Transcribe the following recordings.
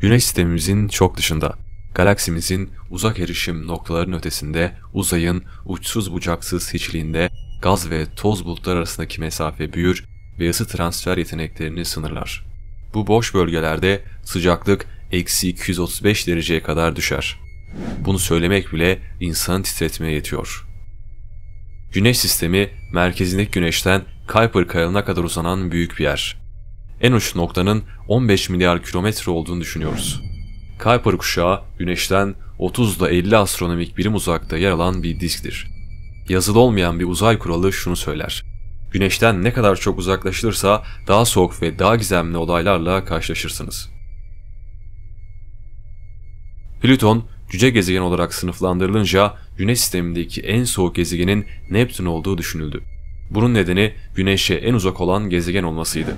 Güneş sistemimizin çok dışında, galaksimizin uzak erişim noktalarının ötesinde, uzayın uçsuz bucaksız hiçliğinde gaz ve toz bulutlar arasındaki mesafe büyür ve ısı transfer yeteneklerini sınırlar. Bu boş bölgelerde sıcaklık eksi 235 dereceye kadar düşer. Bunu söylemek bile insanı titretmeye yetiyor. Güneş sistemi merkezindeki güneşten Kuiper kayalına kadar uzanan büyük bir yer en uç noktanın 15 milyar kilometre olduğunu düşünüyoruz. Kuiper kuşağı Güneş'ten 30 ile 50 astronomik birim uzakta yer alan bir disktir. Yazılı olmayan bir uzay kuralı şunu söyler. Güneş'ten ne kadar çok uzaklaşılırsa daha soğuk ve daha gizemli olaylarla karşılaşırsınız. Plüton, cüce gezegen olarak sınıflandırılınca Güneş sistemindeki en soğuk gezegenin Neptün olduğu düşünüldü. Bunun nedeni Güneş'e en uzak olan gezegen olmasıydı.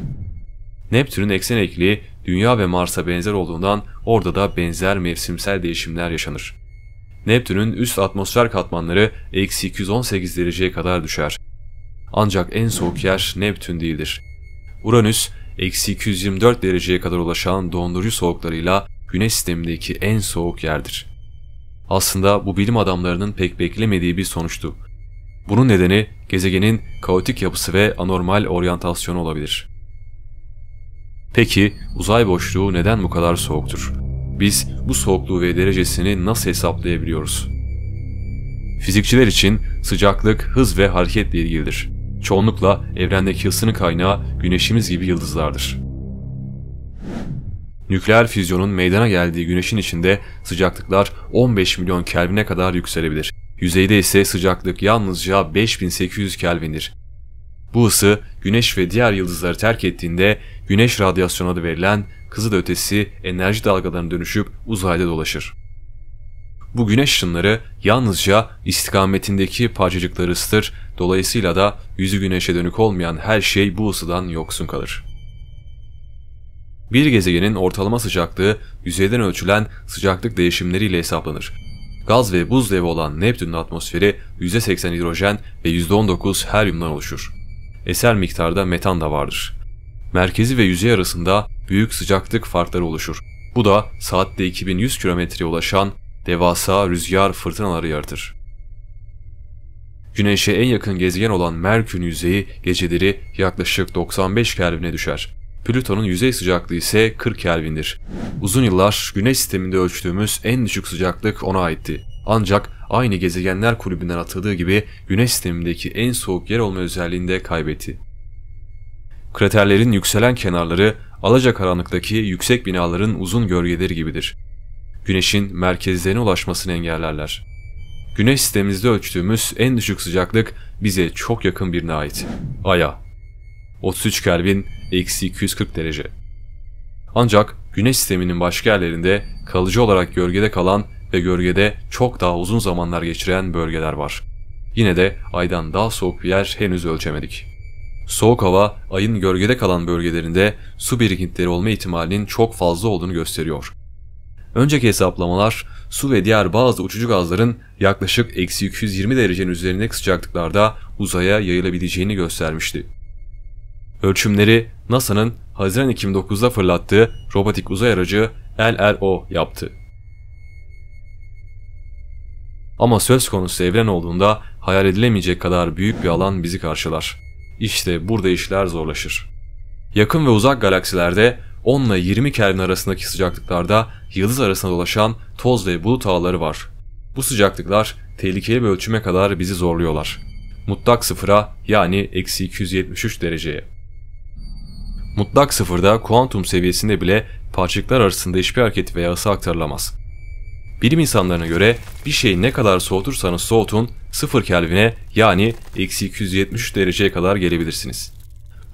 Neptün'ün eksen ekliği Dünya ve Mars'a benzer olduğundan orada da benzer mevsimsel değişimler yaşanır. Neptün'ün üst atmosfer katmanları eksi 218 dereceye kadar düşer. Ancak en soğuk yer Neptün değildir. Uranüs, eksi 224 dereceye kadar ulaşan dondurucu soğuklarıyla Güneş sistemindeki en soğuk yerdir. Aslında bu bilim adamlarının pek beklemediği bir sonuçtu. Bunun nedeni gezegenin kaotik yapısı ve anormal oryantasyonu olabilir. Peki uzay boşluğu neden bu kadar soğuktur? Biz bu soğukluğu ve derecesini nasıl hesaplayabiliyoruz? Fizikçiler için sıcaklık hız ve hareketle ilgilidir. Çoğunlukla evrendeki ısının kaynağı güneşimiz gibi yıldızlardır. Nükleer füzyonun meydana geldiği güneşin içinde sıcaklıklar 15 milyon Kelvin'e kadar yükselebilir. Yüzeyde ise sıcaklık yalnızca 5800 Kelvin'dir. Bu ısı güneş ve diğer yıldızları terk ettiğinde güneş radyasyonu adı verilen kızılötesi enerji dalgalarına dönüşüp uzayda dolaşır. Bu güneş ışınları yalnızca istikametindeki parçacıkları ısıtır, dolayısıyla da yüzü güneşe dönük olmayan her şey bu ısıdan yoksun kalır. Bir gezegenin ortalama sıcaklığı yüzeyden ölçülen sıcaklık değişimleriyle hesaplanır. Gaz ve buz devi olan Neptün'ün atmosferi %80 hidrojen ve %19 helyumdan oluşur eser miktarda metan da vardır. Merkezi ve yüzey arasında büyük sıcaklık farkları oluşur. Bu da saatte 2100 kilometreye ulaşan devasa rüzgar fırtınaları yaratır. Güneş'e en yakın gezegen olan Merkür'ün yüzeyi geceleri yaklaşık 95 Kelvin'e düşer. Plüton'un yüzey sıcaklığı ise 40 Kelvin'dir. Uzun yıllar Güneş sisteminde ölçtüğümüz en düşük sıcaklık ona aitti. Ancak aynı gezegenler kulübünden atıldığı gibi güneş sistemindeki en soğuk yer olma özelliğini de kaybetti. Kraterlerin yükselen kenarları alacakaranlıktaki yüksek binaların uzun gölgeleri gibidir. Güneşin merkezlerine ulaşmasını engellerler. Güneş sistemimizde ölçtüğümüz en düşük sıcaklık bize çok yakın birine ait. Ay'a. 33 Kelvin, eksi 240 derece. Ancak güneş sisteminin başka yerlerinde kalıcı olarak gölgede kalan ve gölgede çok daha uzun zamanlar geçiren bölgeler var. Yine de aydan daha soğuk bir yer henüz ölçemedik. Soğuk hava ayın gölgede kalan bölgelerinde su birikintileri olma ihtimalinin çok fazla olduğunu gösteriyor. Önceki hesaplamalar su ve diğer bazı uçucu gazların yaklaşık eksi 220 derecenin üzerindeki sıcaklıklarda uzaya yayılabileceğini göstermişti. Ölçümleri NASA'nın Haziran 2009'da fırlattığı robotik uzay aracı LRO yaptı. Ama söz konusu evren olduğunda hayal edilemeyecek kadar büyük bir alan bizi karşılar. İşte burada işler zorlaşır. Yakın ve uzak galaksilerde 10 ile 20 Kelvin arasındaki sıcaklıklarda yıldız arasında dolaşan toz ve bulut ağları var. Bu sıcaklıklar tehlikeli bir ölçüme kadar bizi zorluyorlar. Mutlak sıfıra yani eksi 273 dereceye. Mutlak sıfırda kuantum seviyesinde bile parçacıklar arasında hiçbir hareket veya ısı aktarılamaz. Bilim insanlarına göre bir şeyi ne kadar soğutursanız soğutun 0 Kelvin'e yani eksi 273 dereceye kadar gelebilirsiniz.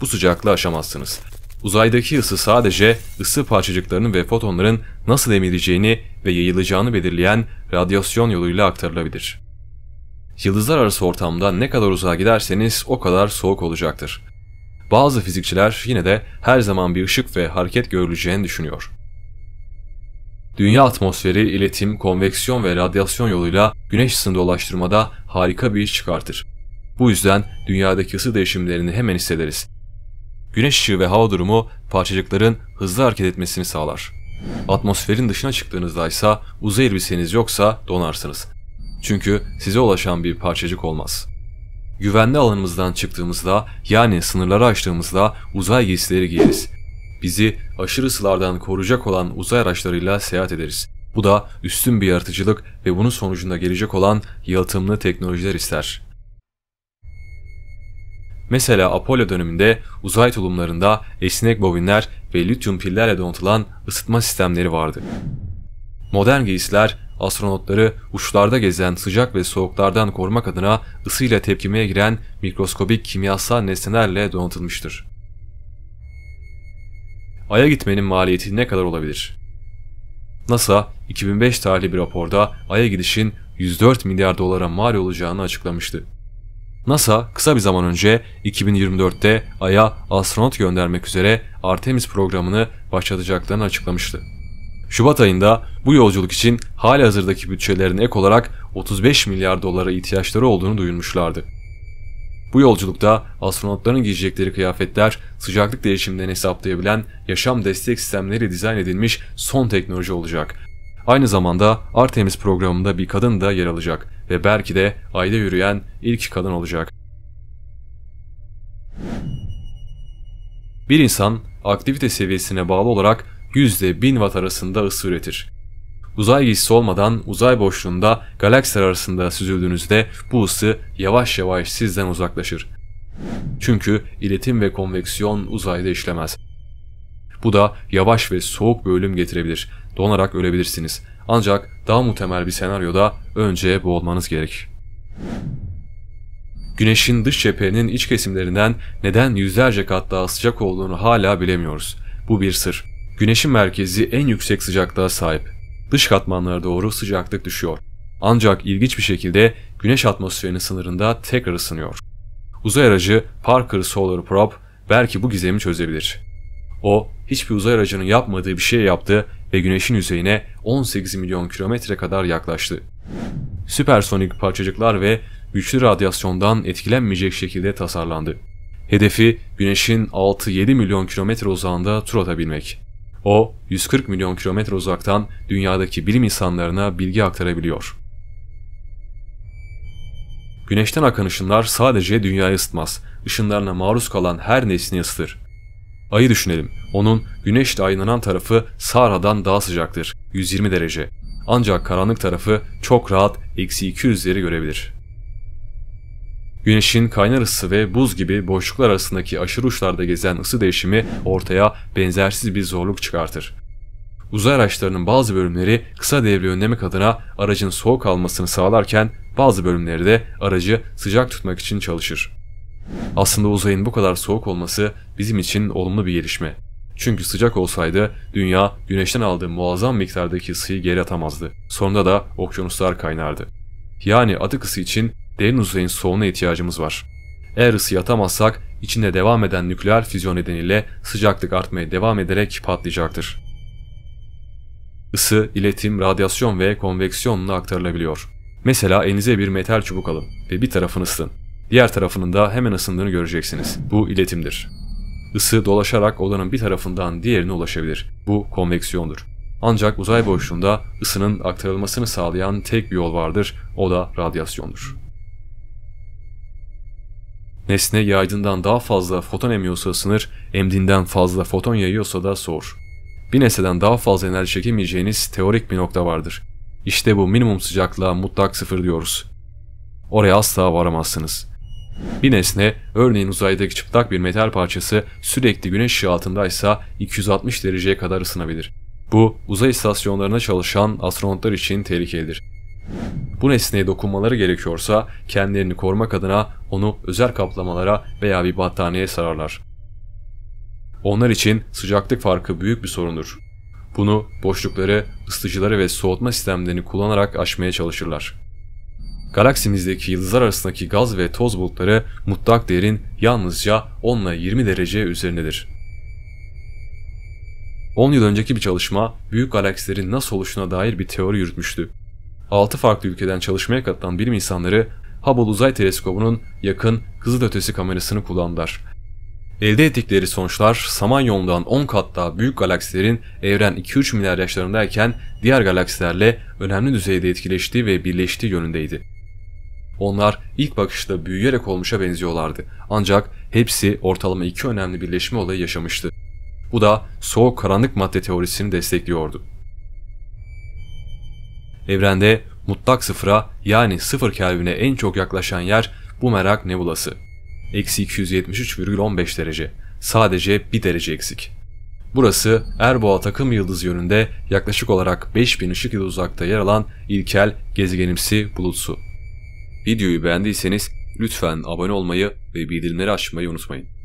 Bu sıcaklığı aşamazsınız. Uzaydaki ısı sadece ısı parçacıklarının ve fotonların nasıl emileceğini ve yayılacağını belirleyen radyasyon yoluyla aktarılabilir. Yıldızlar arası ortamda ne kadar uzağa giderseniz o kadar soğuk olacaktır. Bazı fizikçiler yine de her zaman bir ışık ve hareket görüleceğini düşünüyor. Dünya atmosferi, iletim, konveksiyon ve radyasyon yoluyla güneş ısını dolaştırmada harika bir iş çıkartır. Bu yüzden dünyadaki ısı değişimlerini hemen hissederiz. Güneş ışığı ve hava durumu parçacıkların hızlı hareket etmesini sağlar. Atmosferin dışına çıktığınızda ise uzay elbiseniz yoksa donarsınız. Çünkü size ulaşan bir parçacık olmaz. Güvenli alanımızdan çıktığımızda yani sınırları aştığımızda uzay giysileri giyeriz bizi aşırı ısılardan koruyacak olan uzay araçlarıyla seyahat ederiz. Bu da üstün bir yaratıcılık ve bunun sonucunda gelecek olan yalıtımlı teknolojiler ister. Mesela Apollo döneminde uzay tulumlarında esnek bobinler ve lityum pillerle donatılan ısıtma sistemleri vardı. Modern giysiler astronotları uçlarda gezen sıcak ve soğuklardan korumak adına ısıyla tepkimeye giren mikroskobik kimyasal nesnelerle donatılmıştır. Ay'a gitmenin maliyeti ne kadar olabilir? NASA 2005 tarihli bir raporda Ay'a gidişin 104 milyar dolara mal olacağını açıklamıştı. NASA kısa bir zaman önce 2024'te Ay'a astronot göndermek üzere Artemis programını başlatacaklarını açıklamıştı. Şubat ayında bu yolculuk için hali hazırdaki bütçelerin ek olarak 35 milyar dolara ihtiyaçları olduğunu duyurmuşlardı. Bu yolculukta astronotların giyecekleri kıyafetler sıcaklık değişimlerini hesaplayabilen yaşam destek sistemleri dizayn edilmiş son teknoloji olacak. Aynı zamanda Artemis programında bir kadın da yer alacak ve belki de ayda yürüyen ilk kadın olacak. Bir insan aktivite seviyesine bağlı olarak %1000 watt arasında ısı üretir. Uzay giysisi olmadan uzay boşluğunda galaksiler arasında süzüldüğünüzde bu ısı yavaş yavaş sizden uzaklaşır. Çünkü iletim ve konveksiyon uzayda işlemez. Bu da yavaş ve soğuk bir ölüm getirebilir. Donarak ölebilirsiniz. Ancak daha muhtemel bir senaryoda önce boğulmanız gerek. Güneşin dış cephenin iç kesimlerinden neden yüzlerce kat daha sıcak olduğunu hala bilemiyoruz. Bu bir sır. Güneşin merkezi en yüksek sıcaklığa sahip dış katmanlara doğru sıcaklık düşüyor. Ancak ilginç bir şekilde güneş atmosferinin sınırında tekrar ısınıyor. Uzay aracı Parker Solar Probe belki bu gizemi çözebilir. O hiçbir uzay aracının yapmadığı bir şey yaptı ve güneşin yüzeyine 18 milyon kilometre kadar yaklaştı. Süpersonik parçacıklar ve güçlü radyasyondan etkilenmeyecek şekilde tasarlandı. Hedefi güneşin 6-7 milyon kilometre uzağında tur atabilmek. O, 140 milyon kilometre uzaktan dünyadaki bilim insanlarına bilgi aktarabiliyor. Güneşten akan ışınlar sadece dünyayı ısıtmaz, ışınlarına maruz kalan her nesini ısıtır. Ayı düşünelim, onun güneşle aydınlanan tarafı Sahra'dan daha sıcaktır, 120 derece. Ancak karanlık tarafı çok rahat eksi 200 derece görebilir.'' Güneşin kaynar ısı ve buz gibi boşluklar arasındaki aşırı uçlarda gezen ısı değişimi ortaya benzersiz bir zorluk çıkartır. Uzay araçlarının bazı bölümleri kısa devre önlemek adına aracın soğuk almasını sağlarken bazı bölümleri de aracı sıcak tutmak için çalışır. Aslında uzayın bu kadar soğuk olması bizim için olumlu bir gelişme. Çünkü sıcak olsaydı dünya güneşten aldığı muazzam miktardaki ısıyı geri atamazdı. Sonunda da okyanuslar kaynardı. Yani atık ısı için derin uzayın soğuğuna ihtiyacımız var. Eğer ısı yatamazsak, içinde devam eden nükleer füzyon nedeniyle sıcaklık artmaya devam ederek patlayacaktır. Isı, iletim, radyasyon ve konveksiyonla aktarılabiliyor. Mesela elinize bir metal çubuk alın ve bir tarafını ısıtın. Diğer tarafının da hemen ısındığını göreceksiniz. Bu iletimdir. Isı dolaşarak odanın bir tarafından diğerine ulaşabilir. Bu konveksiyondur. Ancak uzay boşluğunda ısının aktarılmasını sağlayan tek bir yol vardır, o da radyasyondur. Nesne yaydığından daha fazla foton emiyorsa sınır, emdiğinden fazla foton yayıyorsa da sor. Bir nesneden daha fazla enerji çekemeyeceğiniz teorik bir nokta vardır. İşte bu minimum sıcaklığa mutlak sıfır diyoruz. Oraya asla varamazsınız. Bir nesne, örneğin uzaydaki çıplak bir metal parçası sürekli güneş ışığı altındaysa 260 dereceye kadar ısınabilir. Bu, uzay istasyonlarına çalışan astronotlar için tehlikelidir. Bu nesneye dokunmaları gerekiyorsa kendilerini korumak adına onu özel kaplamalara veya bir battaniyeye sararlar. Onlar için sıcaklık farkı büyük bir sorundur. Bunu boşlukları, ısıtıcıları ve soğutma sistemlerini kullanarak aşmaya çalışırlar. Galaksimizdeki yıldızlar arasındaki gaz ve toz bulutları mutlak değerin yalnızca 10 ile 20 derece üzerindedir. 10 yıl önceki bir çalışma büyük galaksilerin nasıl oluşuna dair bir teori yürütmüştü. 6 farklı ülkeden çalışmaya katılan bilim insanları Hubble Uzay Teleskobu'nun yakın kızılötesi kamerasını kullandılar. Elde ettikleri sonuçlar Samanyolu'ndan 10 kat daha büyük galaksilerin evren 2-3 milyar yaşlarındayken diğer galaksilerle önemli düzeyde etkileştiği ve birleştiği yönündeydi. Onlar ilk bakışta büyüyerek olmuşa benziyorlardı ancak hepsi ortalama iki önemli birleşme olayı yaşamıştı. Bu da soğuk karanlık madde teorisini destekliyordu. Evrende mutlak sıfıra yani sıfır Kelvin'e en çok yaklaşan yer bu merak nebulası. Eksi 273,15 derece. Sadece 1 derece eksik. Burası Erboğa takım yıldız yönünde yaklaşık olarak 5000 ışık yılı uzakta yer alan ilkel gezegenimsi bulutsu. Videoyu beğendiyseniz lütfen abone olmayı ve bildirimleri açmayı unutmayın.